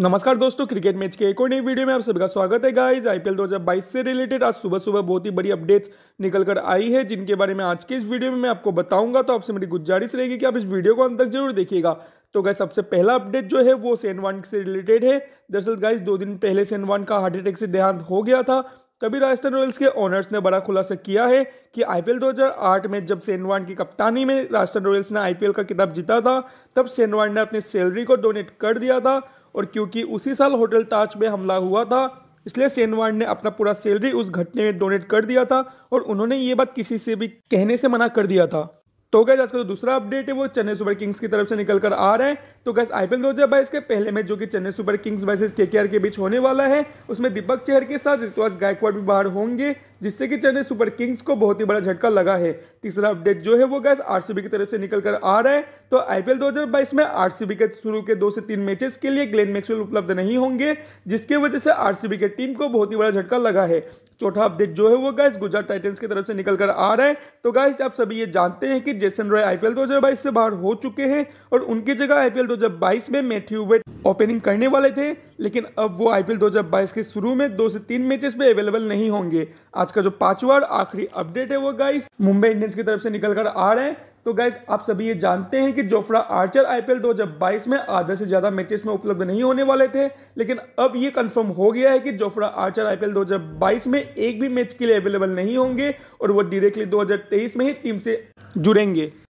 नमस्कार दोस्तों cricket match के एक और नई वीडियो में आप सभी का स्वागत है गाइस आईपीएल 2022 से रिलेटेड आज सुबह सुबह बहुत ही बड़ी अपडेट्स निकल कर आई है जिनके बारे में आज के इस वीडियो में मैं आपको बताऊंगा तो आपसे मेरी गुजारिश रहेगी कि आप इस वीडियो को अंत तक जरूर देखिएगा तो गाय सबसे पहला अपडेट जो है वो सेनवान से रिलेटेड है दरअसल गाइज दो दिन पहले सेनवान का हार्ट अटैक से देहांत हो गया था तभी राजस्थान रॉयल्स के ओनर्स ने बड़ा खुलासा किया है कि आईपीएल 2008 में जब सेनवान की कप्तानी में राजस्थान रॉयल्स ने आईपीएल का किताब जीता था तब सेनवान ने अपनी सैलरी को डोनेट कर दिया था और क्योंकि उसी साल होटल ताज में हमला हुआ था इसलिए सेनवान ने अपना पूरा सैलरी उस घटने में डोनेट कर दिया था और उन्होंने ये बात किसी से भी कहने से मना कर दिया था तो गैस आज का जो दूसरा अपडेट है वो चेन्नई सुपर किंग्स की तरफ से निकल कर आ रहा है तो गैस आईपीएल दो हजार बाईस के पहले मैच जो कि Chennai Super Kings versus KKR के बीच होने वाला है उसमें दीपक चेहर के साथ ऋतुराज गायकवाड़ भी बाहर होंगे जिससे कि चेन्नई सुपर किंग्स को बहुत ही बड़ा झटका लगा है तीसरा अपडेट जो है वो गैस आरसीबी की तरफ से निकल कर आ रहा है तो आईपीएल 2022 में आरसीबी के शुरू के दो से तीन मैचेस के लिए ग्लेन मैक्सवेल उपलब्ध नहीं होंगे जिसकी वजह से आरसीबी के टीम को बहुत ही बड़ा झटका लगा है चौथा अपडेट जो है वो गैस गुजरात टाइटन्स की तरफ से निकल कर आ रहा है तो गैस आप सभी ये जानते हैं कि जेसन रॉय आईपीएल 2022 से बाहर हो चुके हैं और उनकी जगह आईपीएल 2022 में मैथ्यू वेट ओपनिंग करने वाले थे लेकिन अब वो आईपीएल 2022 के शुरू में दो से तीन मैचेस में अवेलेबल नहीं होंगे आज का जो पांचवा आखिरी अपडेट है वो गाइस मुंबई इंडियंस की तरफ से निकल कर आ रहे हैं तो गाइज आप सभी ये जानते हैं कि जोफ्रा आर्चर आईपीएल 2022 में आधा से ज़्यादा मैचेस में उपलब्ध नहीं होने वाले थे लेकिन अब ये कंफर्म हो गया है कि जोफ्रा आर्चर आईपीएल 2022 में एक भी मैच के लिए अवेलेबल नहीं होंगे और वो डायरेक्टली 2023 में ही टीम से जुड़ेंगे